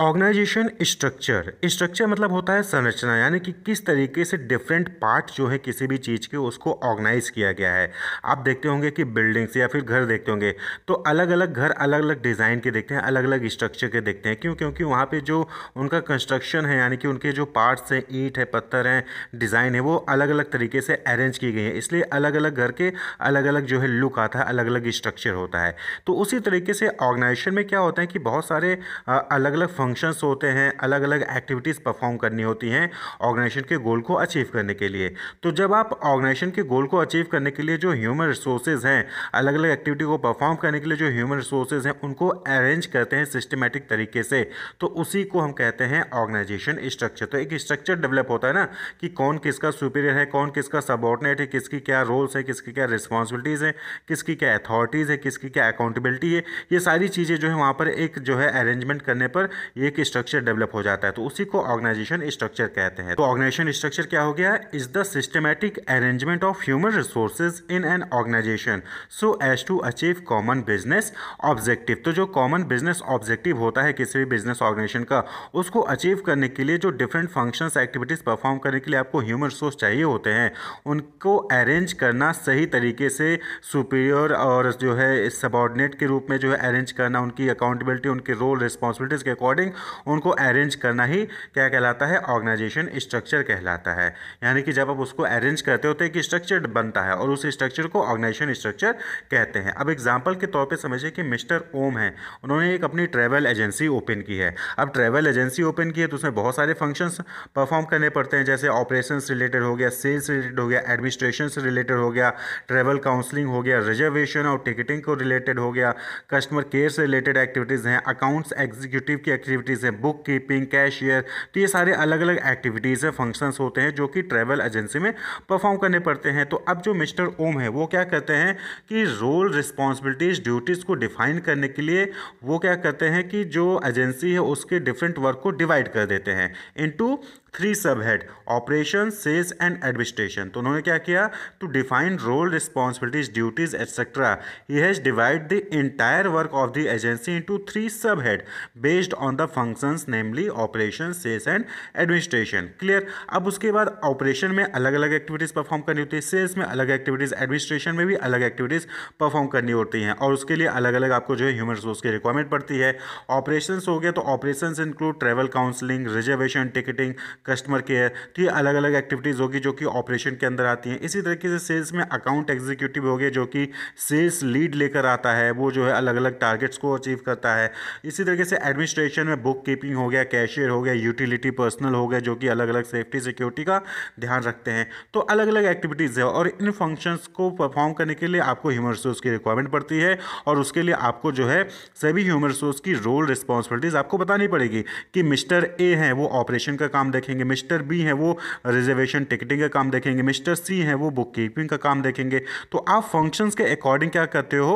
organisation structure structure मतलब होता है संरचना यानी कि किस तरीके से डिफरेंट पार्ट जो है किसी भी चीज़ के उसको ऑर्गेनाइज किया गया है आप देखते होंगे कि बिल्डिंग्स या फिर घर देखते होंगे तो अलग अलग घर अलग अलग डिज़ाइन के देखते हैं अलग अलग स्ट्रक्चर के देखते हैं क्यों क्योंकि वहाँ पर जो उनका कंस्ट्रक्शन है यानी कि उनके जो पार्ट्स हैं ईट है पत्थर हैं डिज़ाइन है वो अलग अलग तरीके से अरेंज की गई है इसलिए अलग अलग घर के अलग अलग जो है लुक आता है अलग अलग स्ट्रक्चर होता है तो उसी तरीके से ऑर्गेनाइजेशन में क्या होता है कि बहुत सारे अलग अलग फंक्शन फंक्शंस होते हैं अलग अलग एक्टिविटीज़ परफॉर्म करनी होती हैं ऑर्गेनाइजेशन के गोल को अचीव करने के लिए तो जब आप ऑर्गेनाइजेशन के गोल को अचीव करने के लिए जो ह्यूमन रिसोर्सेज हैं अलग अलग एक्टिविटी को परफॉर्म करने के लिए जो ह्यूमन रिसोर्सेज हैं उनको अरेंज करते हैं सिस्टमेटिक तरीके से तो उसी को हम कहते हैं ऑर्गेनाइजेशन स्ट्रक्चर तो एक स्ट्रक्चर डेवलप होता है ना कि कौन किसका सुपीरियर है कौन किसका सबॉर्डिनेट है किसकी क्या रोल्स है किसकी क्या रिस्पॉन्सिबिलिटीज़ है किसकी क्या अथॉरिटीज़ है किसकी क्या अकाउंटेबिलिटी है ये सारी चीज़ें जो है वहाँ पर एक जो है अरेंजमेंट करने पर एक स्ट्रक्चर डेवलप हो जाता है तो उसी को ऑर्गेनाइजेशन स्ट्रक्चर कहते हैं तो ऑर्गेनाइजेशन स्ट्रक्चर क्या हो गया is the systematic arrangement of human resources in an organization so as to achieve common business objective तो जो कॉमन बिजनेस ऑब्जेक्टिव होता है किसी भी बिजनेस ऑर्गेनाइजेशन का उसको अचीव करने के लिए जो डिफरेंट फंक्शंस एक्टिविटीज़ परफॉर्म करने के लिए आपको ह्यूमन रिसोर्स चाहिए होते हैं उनको अरेंज करना सही तरीके से सुपीरियर और जो है सबॉर्डिनेट के रूप में जो है अरेंज करना उनकी अकाउंटेबिलिटी उनके रोल रिस्पॉन्सिबिलिटीज़ के अकॉर्डिंग अकॉर्डिंग उनको अरेंज करना ही क्या कहलाता है ऑर्गेनाइजेशन स्ट्रक्चर कहलाता है यानी कि जब आप उसको अरेंज करते हो तो एक स्ट्रक्चर बनता है और उस स्ट्रक्चर को ऑर्गेनाइजेशन स्ट्रक्चर कहते हैं अब एग्जाम्पल के तौर पर समझिए कि मिस्टर ओम है उन्होंने एक अपनी ट्रैवल एजेंसी ओपन की है अब ट्रैवल एजेंसी ओपन की है तो उसमें बहुत सारे फंक्शंस परफॉर्म करने पड़ते हैं जैसे ऑपरेशन रिलेटेड हो गया सेल्स रिलेटेड हो गया एडमिनिस्ट्रेशन से रिलेटेड हो गया ट्रैवल काउंसलिंग हो गया रिजर्वेशन और टिकटिंग को रिलेटेड हो गया कस्टमर केयर से रिलेटेड एक्टिविटीज़ हैं अकाउंट्स एग्जीक्यूटिव की एक्टिविटीज़ हैं बुक कीपिंग कैशियर तो ये सारे अलग अलग एक्टिविटीज़ हैं फंक्शंस होते हैं जो कि ट्रैवल एजेंसी में परफॉर्म करने पड़ते हैं तो अब जो मिस्टर ओम है वो क्या करते हैं कि रोल रिस्पॉन्सिबिलिटीज़ ड्यूटीज़ को डिफाइन करने के लिए वो क्या करते हैं कि जो एजेंसी है उसके डिफरेंट वर्क को डिवाइड कर देते हैं into three sub head operation sales and administration तो उन्होंने क्या किया to define role responsibilities duties etcetera he has divide the entire work of the agency into three sub head based on the functions namely operation sales and administration clear अब उसके बाद operation में अलग अलग एक्टिविटीज़ परफॉर्म करनी होती है sales में अलग एक्टिविटीज़ एडमिनिस्ट्रेशन में भी अलग एक्टिविटीज़ परफॉर्म करनी होती हैं और उसके लिए अलग अलग आपको जो है ह्यूमन रिसोर्स की रिक्वायरमेंट पड़ती है ऑपरेशन हो गया तो operation include travel counselling reservation ticketing customer care तो ये अलग अलग एक्टिविटीज़ होगी जो कि ऑपरेशन के अंदर आती हैं इसी तरीके से सेल्स में अकाउंट एग्जीक्यूटिव हो गए जो कि सेल्स लीड लेकर आता है वो जो है अलग अलग टारगेट्स को अचीव करता है इसी तरीके से एडमिनिस्ट्रेशन में बुक कीपिंग हो गया कैशियर हो गया यूटिलिटी पर्सनल हो गया जो कि अलग अलग सेफ्टी सिक्योरिटी का ध्यान रखते हैं तो अलग अलग एक्टिविटीज़ है और इन फंक्शंस को परफॉर्म करने के लिए आपको ह्यूमन रिसोर्स की रिक्वायरमेंट पड़ती है और उसके लिए आपको जो है सभी ह्यूमन रिसोर्स की रोल रिस्पॉन्सिबिलिटीज़ आपको बतानी पड़ेगी कि मिस्टर ए हैं वो ऑपरेशन का काम देखेंगे देखेंगे मिस्टर बी हैं वो रिजर्वेशन टिकटिंग का काम देखेंगे मिस्टर सी हैं वो बुक कीपिंग का काम देखेंगे तो आप फंक्शंस के अकॉर्डिंग क्या करते हो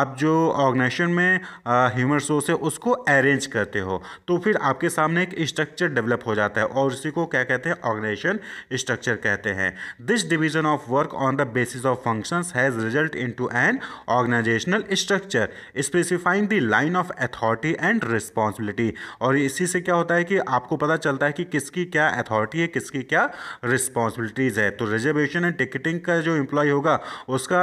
आप जो ऑर्गेनाइजेशन में ह्यूमन रिसोर्स है उसको अरेंज करते हो तो फिर आपके सामने एक स्ट्रक्चर डेवलप हो जाता है और उसी को क्या कहते हैं ऑर्गेनाइजेशन स्ट्रक्चर कहते हैं this division of work on the basis of functions has result into an organizational structure specifying the line of authority and responsibility और इसी से क्या होता है कि आपको पता चलता है कि किसकी क्या क्या अथॉरिटी है किसकी क्या रिस्पॉन्सिबिलिटीज़ है तो रिजर्वेशन एंड टिकटिंग का जो एम्प्लॉय होगा उसका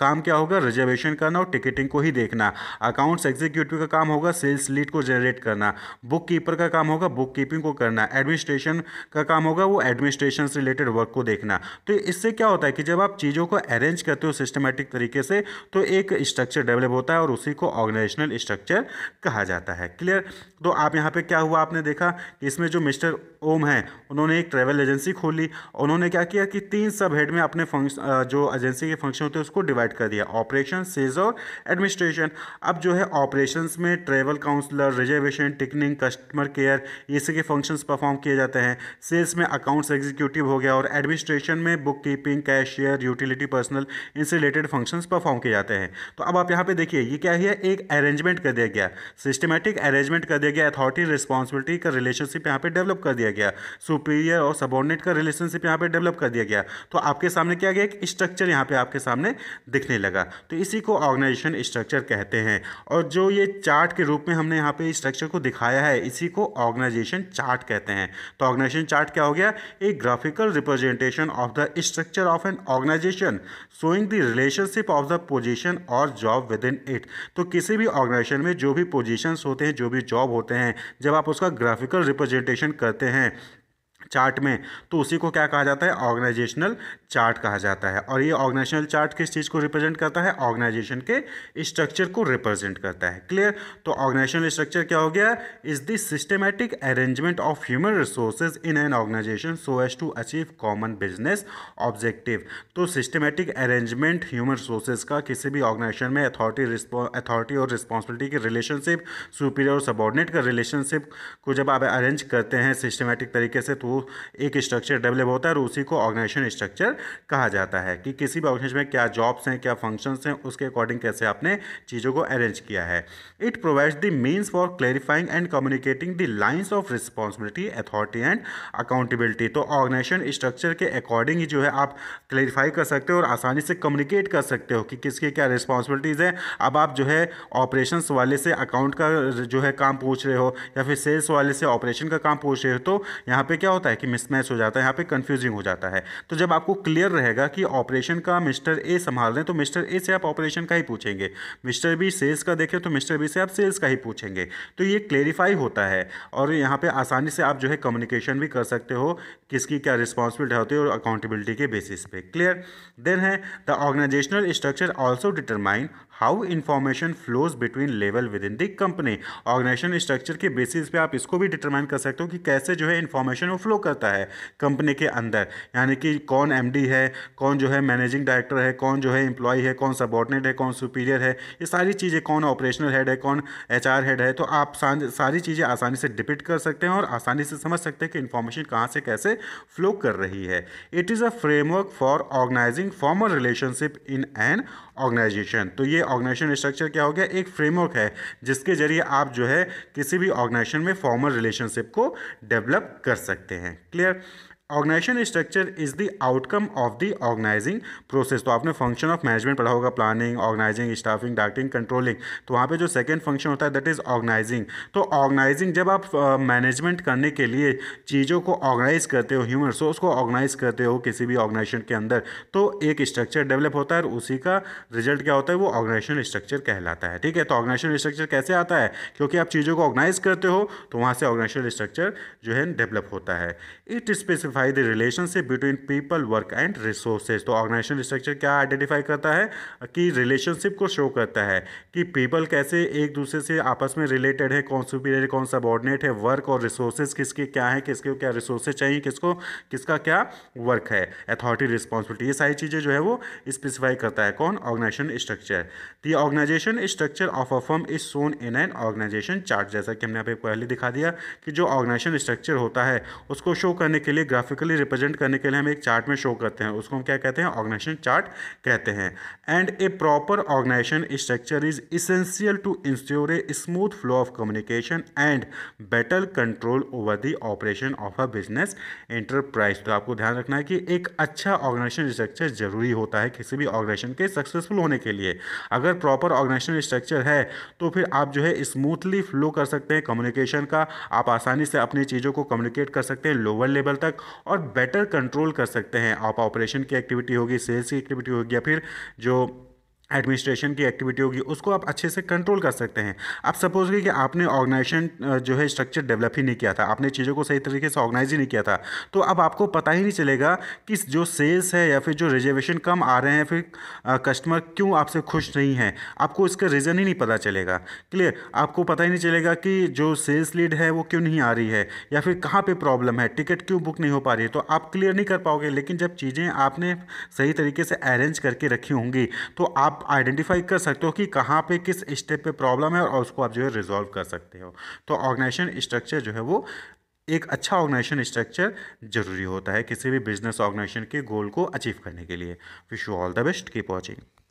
काम क्या होगा रिजर्वेशन करना और टिकटिंग को ही देखना अकाउंट्स एग्जीक्यूटिव का काम होगा सेल्स लीड को जनरेट करना बुक कीपर का काम होगा बुक कीपिंग को करना एडमिनिस्ट्रेशन का काम होगा वो एडमिनिस्ट्रेशन से रिलेटेड वर्क को देखना तो इससे क्या होता है कि जब आप चीज़ों को अरेंज करते हो सिस्टमेटिक तरीके से तो एक स्ट्रक्चर डेवलप होता है और उसी को ऑर्गेनाइजेशनल स्ट्रक्चर कहा जाता है क्लियर तो आप यहाँ पर क्या हुआ आपने देखा कि इसमें जो मिस्टर ओम है हैं उन्होंने एक ट्रैवल एजेंसी खोली उन्होंने क्या किया कि तीन सब हेड में अपने फंक्शन जो एजेंसी के फंक्शन होते हैं उसको डिवाइड कर दिया ऑपरेशन सेल्स और एडमिनिस्ट्रेशन अब जो है ऑपरेशन में travel counsellor reservation ticketing customer care ये सभी फंक्शंस परफॉर्म किए जाते हैं सेल्स में अकाउंट्स एग्जीक्यूटिव हो गया और एडमिनिस्ट्रेशन में bookkeeping cashier utility personnel इनसे रिलेटेड फंक्शंस परफॉर्म किए जाते हैं तो अब आप यहाँ पे देखिए ये क्या है एक अरेंजमेंट कर दिया गया सिस्टमेटिक अरेंजमेंट कर दिया गया अथॉरिटी रिस्पॉन्सिबिलिटी का रिलेशनशिप यहाँ पे डेवलप कर दिया गया सुपीरियर और सबॉर्डिनेट का रिलेशनशिप यहाँ पर डेवलप कर दिया गया तो आपके सामने क्या गया एक स्ट्रक्चर यहाँ पर आपके सामने दिखने लगा तो इसी को ऑर्गेनाइजेशन स्ट्रक्चर कहते हैं और जो ये चार्ट के रूप में हमने यहाँ पे स्ट्रक्चर को दिखाया है इसी को ऑर्गेनाइजेशन चार्ट कहते हैं तो ऑर्गेनाइजेशन चार्ट क्या हो गया a graphical representation of the structure of an organization showing the relationship of the position और जॉब विद इन इट तो किसी भी ऑर्गेनाइजेशन में जो भी पोजीशंस होते हैं जो भी जॉब होते हैं जब आप उसका ग्राफिकल रिप्रेजेंटेशन करते हैं चार्ट में तो उसी को क्या कहा जाता है ऑर्गेनाइजेशनल चार्ट कहा जाता है और ये ऑर्गेनाइजेशनल चार्ट किस चीज़ को रिप्रेजेंट करता है ऑर्गेनाइजेशन के स्ट्रक्चर को रिप्रेजेंट करता है क्लियर तो ऑर्गेनाइजेशनल स्ट्रक्चर क्या हो गया is the systematic arrangement of human resources in an organization so as to achieve common business objective तो सिस्टमैटिक अरेंजमेंट ह्यूमन रिसोर्सेज का किसी भी ऑर्गेनाइजेशन में अथॉरिटी अथॉरिटी और रिस्पॉन्सिबिलिटी की रिलेशनशिप सुपीरियर और सबॉर्डिनेट का रिलेशनशिप को जब आप अरेंज करते हैं सिस्टमैटिक तरीके से तो एक स्ट्रक्चर डेवलप होता है और उसी को ऑर्गेनाइजेशन स्ट्रक्चर कहा जाता है कि किसी भी ऑर्गेनाइजेशन में क्या जॉब्स हैं क्या फंक्शंस हैं उसके अकॉर्डिंग कैसे आपने चीज़ों को अरेंज किया है it provides the means for clarifying and communicating the lines of responsibility authority and accountability तो ऑर्गेनाइजेशन स्ट्रक्चर के अकॉर्डिंग ही जो है आप क्लेरिफाई कर सकते हो और आसानी से कम्युनिकेट कर सकते हो कि किसकी क्या रिस्पॉन्सिबिलिटीज़ है अब आप जो है ऑपरेशन वाले से अकाउंट का जो है काम पूछ रहे हो या फिर सेल्स वाले से ऑपरेशन का काम पूछ रहे हो तो यहाँ पे क्या होता होता है कि मिसमैच हो जाता है यहाँ पे कंफ्यूजिंग हो जाता है तो जब आपको क्लियर रहेगा कि ऑपरेशन का मिस्टर ए संभाल रहे हैं तो मिस्टर ए से आप ऑपरेशन का ही पूछेंगे मिस्टर बी सेल्स का देखें तो मिस्टर बी से आप सेल्स का ही पूछेंगे तो ये क्लेरिफाई होता है और यहाँ पर आसानी से आप जो है कम्युनिकेशन भी कर सकते हो किसकी क्या रिस्पॉन्सिबिलिटी होती है और अकाउंटेबिलिटी के बेसिस पे clear then is the organizational structure also determine how information flows between level within the company organization structure के बेसिस पे आप इसको भी डिटरमाइन कर सकते हो कि कैसे जो है इन्फॉर्मेशन वो फ्लो फॉलो करता है कंपनी के अंदर यानी कि कौन एम है कौन जो है मैनेजिंग डायरेक्टर है कौन जो है एम्प्लॉय है कौन सबॉर्डिनेट है कौन सुपीरियर है ये सारी चीज़ें कौन ऑपरेशनल हेड है कौन एच हेड है तो आप सारी चीज़ें आसानी से डिपिट कर सकते हैं और आसानी से समझ सकते हैं कि इन्फॉर्मेशन कहाँ से कैसे फ्लो कर रही है it is a framework for organizing formal relationship in an organization तो ये ऑर्गेनाइजेशन स्ट्रक्चर क्या हो गया एक फ्रेमवर्क है जिसके जरिए आप जो है किसी भी ऑर्गेनाइजेशन में फॉर्मल रिलेशनशिप को डेवलप कर सकते हैं हैं clear organization structure is the outcome of the organizing process तो आपने फंक्शन ऑफ मैनेजमेंट पढ़ा होगा planning organizing staffing directing controlling तो वहाँ पे जो सेकंड फंक्शन होता है दैट इज ऑर्गेनाइजिंग तो ऑर्गेनाइजिंग जब आप मैनेजमेंट uh, करने के लिए चीज़ों को ऑर्गेनाइज करते हो ह्यूमन रिसोर्स को ऑर्गेनाइज करते हो किसी भी ऑर्गेनाइजेशन के अंदर तो एक स्ट्रक्चर डेवलप होता है और उसी का रिजल्ट क्या होता है वो ऑर्गेनाइजेशन स्ट्रक्चर कहलाता है ठीक है तो ऑर्गेनाइजेशन स्ट्रक्चर कैसे आता है क्योंकि आप चीज़ों को ऑर्गेनाइज करते हो तो वहाँ से ऑर्गेनाइजेशन स्ट्रक्चर जो है डेवलप होता है it specific identify the relationship between people work and resources तो ऑर्गेनाइजेशन स्ट्रक्चर क्या आइडेंटिफाई करता है कि रिलेशनशिप को शो करता है कि पीपल कैसे एक दूसरे से आपस में रिलेटेड है कौन सुपीरियर कौन सबॉर्डिनेट है वर्क और रिसोर्सेज किसके क्या है किसके क्या रिसोर्सेज चाहिए किसको किसका क्या वर्क है अथॉरिटी रिस्पॉन्सिबिलिटी ये सारी चीज़ें जो है वो स्पेसिफाई करता है कौन organisation structure the organisation structure of a firm is shown in an organisation chart जैसा कि हमने यहाँ पहले दिखा दिया कि जो ऑर्गेनाइजेशन स्ट्रक्चर होता है उसको शो करने के लिए ग्राफ ग्राफिकली रिप्रेजेंट करने के लिए हम एक चार्ट में शो करते हैं उसको हम क्या कहते हैं ऑर्गेनाइजेशन चार्ट कहते हैं and a proper organisation structure is essential to ensure a smooth flow of communication and better control over the operation of a business enterprise तो आपको ध्यान रखना है कि एक अच्छा ऑर्गेनाइजेशन स्ट्रक्चर जरूरी होता है किसी भी ऑर्गेनाइजेशन के सक्सेसफुल होने के लिए अगर प्रॉपर ऑर्गेनाइजेशन स्ट्रक्चर है तो फिर आप जो है स्मूथली फ्लो कर सकते हैं कम्युनिकेशन का आप आसानी से अपनी चीज़ों को कम्युनिकेट कर सकते हैं लोअर लेवल तक और बेटर कंट्रोल कर सकते हैं आप ऑपरेशन की एक्टिविटी होगी सेल्स की एक्टिविटी होगी या फिर जो एडमिनिस्ट्रेशन की एक्टिविटी होगी उसको आप अच्छे से कंट्रोल कर सकते हैं आप सपोज कि आपने ऑर्गेनाइजेशन जो है स्ट्रक्चर डेवलप ही नहीं किया था आपने चीज़ों को सही तरीके से ऑर्गेनाइज ही नहीं किया था तो अब आपको पता ही नहीं चलेगा कि जो सेल्स है या फिर जो रिजर्वेशन कम आ रहे हैं फिर कस्टमर क्यों आपसे खुश नहीं है आपको इसका रीज़न ही नहीं पता चलेगा क्लियर आपको पता ही नहीं चलेगा कि जो सेल्स लीड है वो क्यों नहीं आ रही है या फिर कहाँ पर प्रॉब्लम है टिकट क्यों बुक नहीं हो पा रही है तो आप क्लियर नहीं कर पाओगे लेकिन जब चीज़ें आपने सही तरीके से अरेंज करके रखी होंगी तो आप आप आइडेंटिफाई कर सकते हो कि कहाँ पे किस स्टेप पे प्रॉब्लम है और उसको आप जो है रिजॉल्व कर सकते हो तो ऑर्गेनाइजेशन स्ट्रक्चर जो है वो एक अच्छा ऑर्गेनाइजेशन स्ट्रक्चर जरूरी होता है किसी भी बिजनेस ऑर्गेनाइजेशन के गोल को अचीव करने के लिए wish you all the best keep watching